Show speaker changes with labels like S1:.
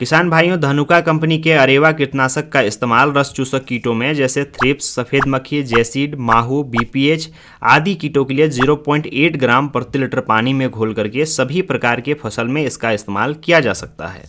S1: किसान भाइयों धनुका कंपनी के अरेवा कीटनाशक का इस्तेमाल रस चूसक कीटों में जैसे थ्रिप्स सफ़ेद मक्खी जेसिड माहू बीपीएच आदि कीटों के लिए 0.8 ग्राम प्रति लीटर पानी में घोल करके सभी प्रकार के फसल में इसका इस्तेमाल किया जा सकता है